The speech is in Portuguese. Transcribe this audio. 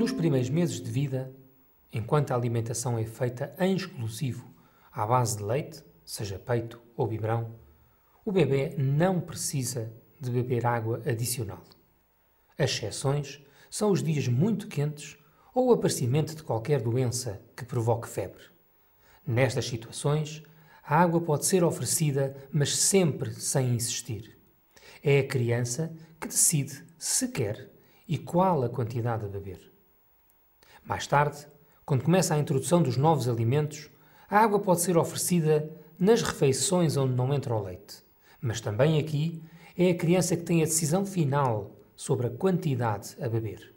Nos primeiros meses de vida, enquanto a alimentação é feita em exclusivo à base de leite, seja peito ou biberão, o bebê não precisa de beber água adicional. As exceções são os dias muito quentes ou o aparecimento de qualquer doença que provoque febre. Nestas situações, a água pode ser oferecida, mas sempre sem insistir. É a criança que decide se quer e qual a quantidade a beber. Mais tarde, quando começa a introdução dos novos alimentos, a água pode ser oferecida nas refeições onde não entra o leite. Mas também aqui é a criança que tem a decisão final sobre a quantidade a beber.